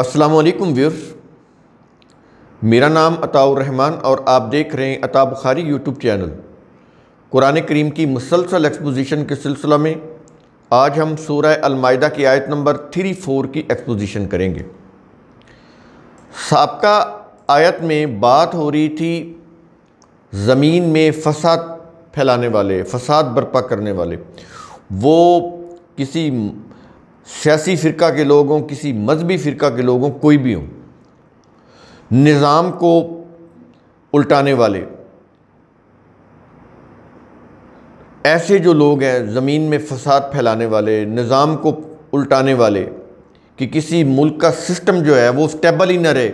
Aslam viewers मेरा नाम रहमान और आप देख रहे हैं अता बुखारी यूट्यूब चैनल कुरान करीम की मुसलसल एक्सपोजिशन के सिलसिला में आज हम सूरह अलमायदा की आयत नंबर थ्री फोर की एक्सपोजिशन करेंगे सबका आयत में बात हो रही थी ज़मीन में फसाद फैलाने वाले फसाद बर्पा करने वाले वो किसी सियासी फ़िरका के लोग हों किसी मजहबी फ़िरका के लोग हों कोई भी हों निज़ाम को उल्टाने वाले ऐसे जो लोग हैं ज़मीन में फसाद फैलाने वाले निज़ाम को उल्टाने वाले कि किसी मुल्क का सिस्टम जो है वो स्टेबल ही न रहे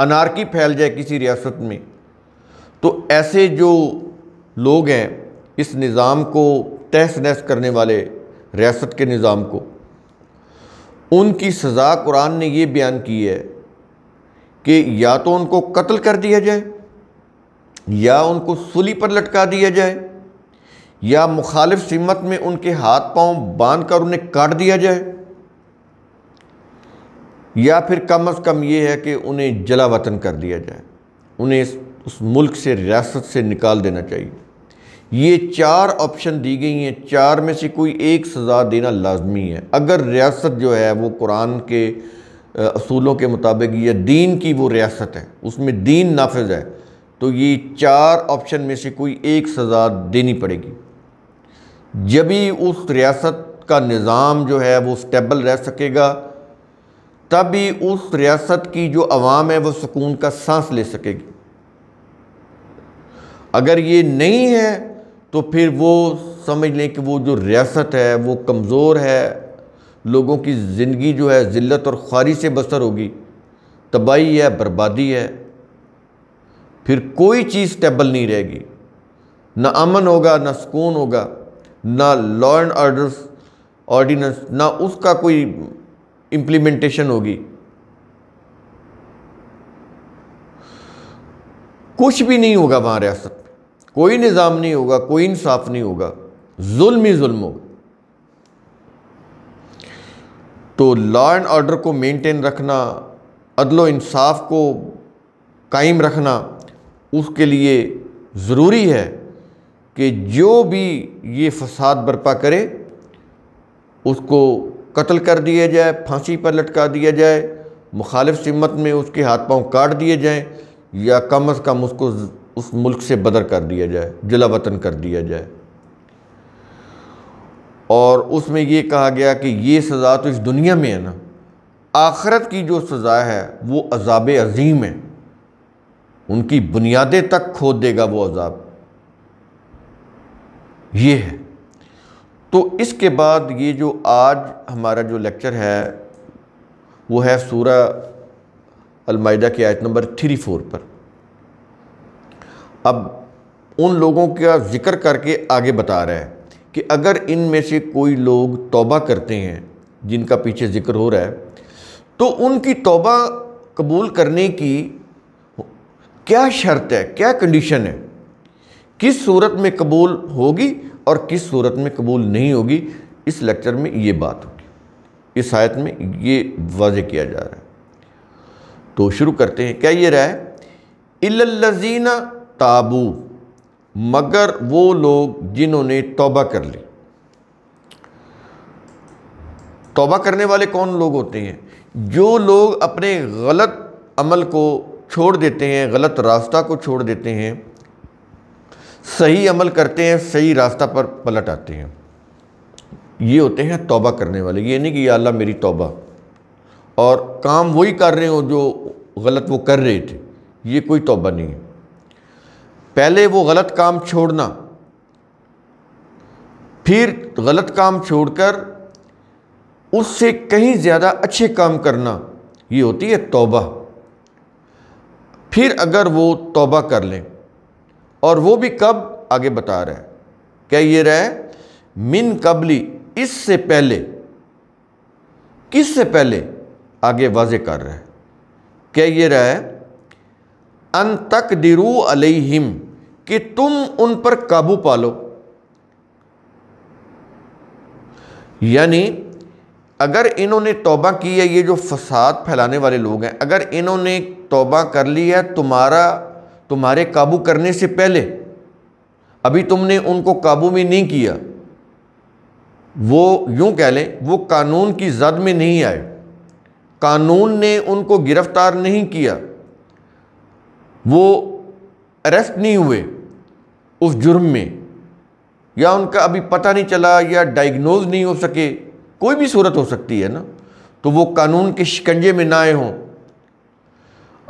अनारकी फैल जाए किसी रियासत में तो ऐसे जो लोग हैं इस निज़ाम को तहस नहस करने वाले रियासत के निज़ाम को उनकी सज़ा कुरान ने ये बयान की है कि या तो उनको कत्ल कर दिया जाए या उनको सुली पर लटका दिया जाए या मुखालिफ सिमत में उनके हाथ पांव बांध कर उन्हें काट दिया जाए या फिर कम अज़ कम ये है कि उन्हें जला वतन कर दिया जाए उन्हें उस मुल्क से रियासत से निकाल देना चाहिए ये चार ऑप्शन दी गई हैं चार में से कोई एक सज़ा देना लाजमी है अगर रियासत जो है वो कुरान के असूलों के मुताबिक या दीन की वो रियासत है उसमें दीन नाफज है तो ये चार ऑप्शन में से कोई एक सज़ा देनी पड़ेगी जब ही उस रियासत का निज़ाम जो है वो स्टेबल रह सकेगा तभी उस रियासत की जो आवाम है वह सुकून का सांस ले सकेगी अगर ये नहीं है तो फिर वो समझ लें कि वो जो रियासत है वो कमज़ोर है लोगों की ज़िंदगी जो है ज़िल्त और ख्वारी से बसर होगी तबाही है बर्बादी है फिर कोई चीज़ स्टेबल नहीं रहेगी ना अमन होगा ना सुकून होगा ना लॉ एंड ऑर्डर ऑर्डीनेंस ना उसका कोई इम्प्लीमेंटेशन होगी कुछ भी नहीं होगा वहाँ रियासत कोई निज़ाम नहीं होगा कोई इंसाफ नहीं होगा जुल्म ही जुल्म होगा तो लॉ एंड ऑर्डर को मेंटेन रखना अदलो इंसाफ को कायम रखना उसके लिए ज़रूरी है कि जो भी ये फसाद बर्पा करे उसको कत्ल कर दिया जाए फांसी पर लटका दिया जाए मुखालिफ सिमत में उसके हाथ पांव काट दिए जाएं या कम अज़ कम उसको उस मुल्क से बदर कर दिया जाए जिला वतन कर दिया जाए और उसमें ये कहा गया कि ये सज़ा तो इस दुनिया में है ना आखरत की जो सज़ा है वो अजाब अजीम है उनकी बुनियादें तक खोद देगा वो अजाब ये है तो इसके बाद ये जो आज हमारा जो लेक्चर है वो है सूर्य अलमायदा की आयत नंबर थ्री फोर पर अब उन लोगों का ज़िक्र करके आगे बता रहा है कि अगर इन में से कोई लोग तौबा करते हैं जिनका पीछे ज़िक्र हो रहा है तो उनकी तौबा कबूल करने की क्या शर्त है क्या कंडीशन है किस सूरत में कबूल होगी और किस सूरत में कबूल नहीं होगी इस लेक्चर में ये बात होगी इस आयत में ये वाज किया जा रहा है तो शुरू करते हैं क्या ये रहा है इल्लजीना ताबू मगर वो लोग जिन्होंने तोबा कर ली तोबा करने वाले कौन लोग होते हैं जो लोग अपने गलत अमल को छोड़ देते हैं गलत रास्ता को छोड़ देते हैं सही अमल करते हैं सही रास्ता पर पलट आते हैं ये होते हैं तोबा करने वाले ये नहीं कि या अल्लाह मेरी तोबा और काम वही कर रहे हो जो गलत वो कर रहे थे ये कोई तोबा नहीं है पहले वो गलत काम छोड़ना फिर गलत काम छोड़कर उससे कहीं ज़्यादा अच्छे काम करना ये होती है तौबा फिर अगर वो तौबा कर लें और वो भी कब आगे बता रहे हैं क्या ये रहा मिन कबली इससे पहले किस से पहले आगे वाज कर रहे हैं क्या ये रहा अन तक दिरू अलहिम कि तुम उन पर काबू पालो यानी अगर इन्होंने तौबा की है ये जो फसाद फैलाने वाले लोग हैं अगर इन्होंने तौबा कर ली है तुम्हारा तुम्हारे काबू करने से पहले अभी तुमने उनको काबू में नहीं किया वो यूं कह लें वो कानून की जद में नहीं आए कानून ने उनको गिरफ्तार नहीं किया वो अरेस्ट नहीं हुए उस जुर्म में या उनका अभी पता नहीं चला या डायग्नोज नहीं हो सके कोई भी सूरत हो सकती है ना तो वो कानून के शिकंजे में ना आए हों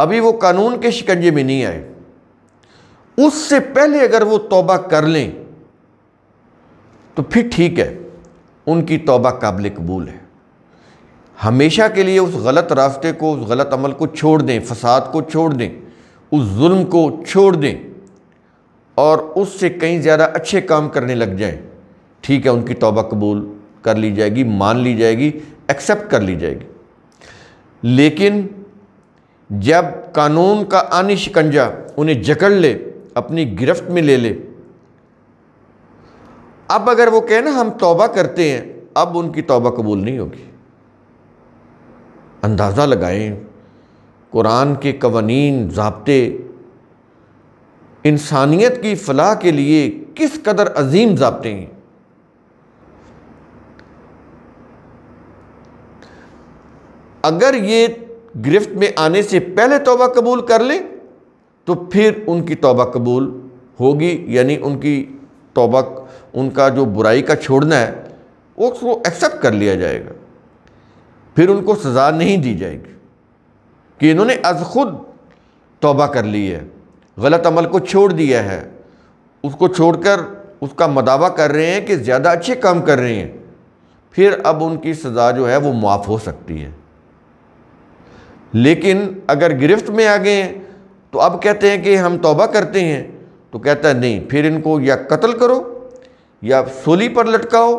अभी वो कानून के शिकंजे में नहीं आए उससे पहले अगर वो तौबा कर लें तो फिर ठीक है उनकी तौबा काबिल कबूल है हमेशा के लिए उस गलत रास्ते को उस गलत अमल को छोड़ दें फसाद को छोड़ दें उस जुल्म को छोड़ दें और उससे कहीं ज़्यादा अच्छे काम करने लग जाएं ठीक है उनकी तौबा कबूल कर ली जाएगी मान ली जाएगी एक्सेप्ट कर ली जाएगी लेकिन जब कानून का आनी शिकंजा उन्हें जकड़ ले अपनी गिरफ्त में ले ले अब अगर वो कहें ना हम तौबा करते हैं अब उनकी तौबा कबूल नहीं होगी अंदाज़ा लगाएं कुरान के कवानीन जबते इंसानियत की फलाह के लिए किस कदर अजीम जबते हैं अगर ये गिरफ्त में आने से पहले तोबा कबूल कर लें तो फिर उनकी तोबा कबूल होगी यानी उनकी तोबा उनका जो बुराई का छोड़ना है उसको एक्सेप्ट कर लिया जाएगा फिर उनको सज़ा नहीं दी जाएगी कि इन्होंने अज खुद तोबा कर ली है गलत अमल को छोड़ दिया है उसको छोड़कर उसका मदावा कर रहे हैं कि ज़्यादा अच्छे काम कर रहे हैं फिर अब उनकी सज़ा जो है वो माफ़ हो सकती है लेकिन अगर गिरफ्त में आ गए तो अब कहते हैं कि हम तौबा करते हैं तो कहता है नहीं फिर इनको या कत्ल करो या सोली पर लटकाओ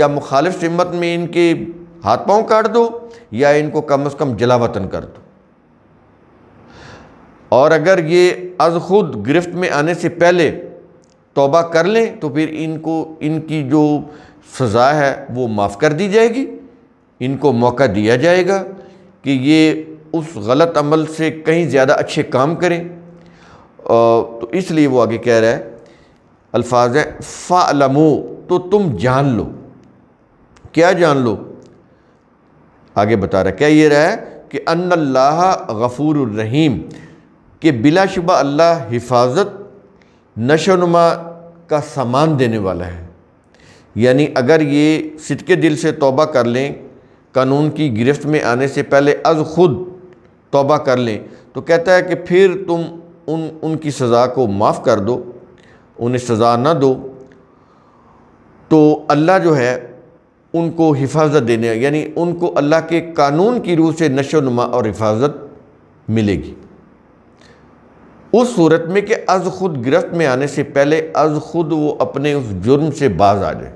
या मुखालिफ सिमत में इनके हाथ पाँव काट दो या इनको कम अज़ कम जलावतन कर दो और अगर ये अज खुद गिरफ्त में आने से पहले तोबा कर लें तो फिर इनको इनकी जो सज़ा है वो माफ़ कर दी जाएगी इनको मौका दिया जाएगा कि ये उस गलत अमल से कहीं ज़्यादा अच्छे काम करें तो इसलिए वो आगे कह रहा है अल्फाज हैं फ़ालमो तो तुम जान लो क्या जान लो आगे बता रहा क्या ये रहा है कि अनल्लाह गफ़ूर रहीम कि बिलाशुबा अल्लाह हिफाजत नशोनुमा का सामान देने वाला है यानी अगर ये सिदके दिल से तोबा कर लें कानून की गिरफ्त में आने से पहले अज खुद तोबा कर लें तो कहता है कि फिर तुम उन उनकी सज़ा को माफ़ कर दो उन्हें सज़ा ना दो तो अल्लाह जो है उनको हिफाजत देने यानी उनको अल्लाह के कानून की रूह से नशोनुमा और हिफाजत मिलेगी उस सूरत में कि अज खुद गिरफ्त में आने से पहले अज खुद वो अपने उस जुर्म से बाज आ जाए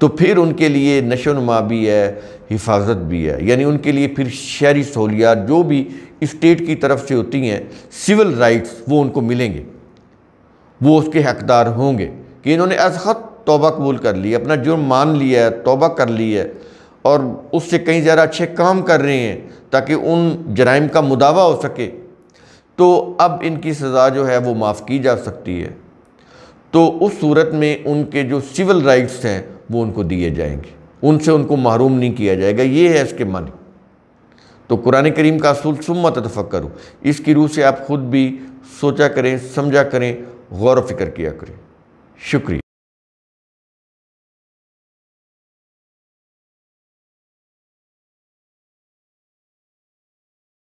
तो फिर उनके लिए नशोनमा भी है हिफाजत भी है यानी उनके लिए फिर शहरी सहूलियात जो भी इस्टेट की तरफ से होती हैं सिविल राइट्स वो उनको मिलेंगे वो उसके हकदार होंगे कि इन्होंने अजखत तोबा कबूल कर लिया अपना जुर्म मान लिया है तोबा कर ली है और उससे कहीं ज़्यादा अच्छे काम कर रहे हैं ताकि उन जराइम का मुदावा हो सके तो अब इनकी सज़ा जो है वो माफ़ की जा सकती है तो उस सूरत में उनके जो सिविल राइट्स हैं वो उनको दिए जाएंगे उनसे उनको महरूम नहीं किया जाएगा ये है इसके मन तो कुरान करीम का असूल सुम्मत करो इसकी रूह से आप ख़ुद भी सोचा करें समझा करें गौर व फिक्र किया करें शुक्रिया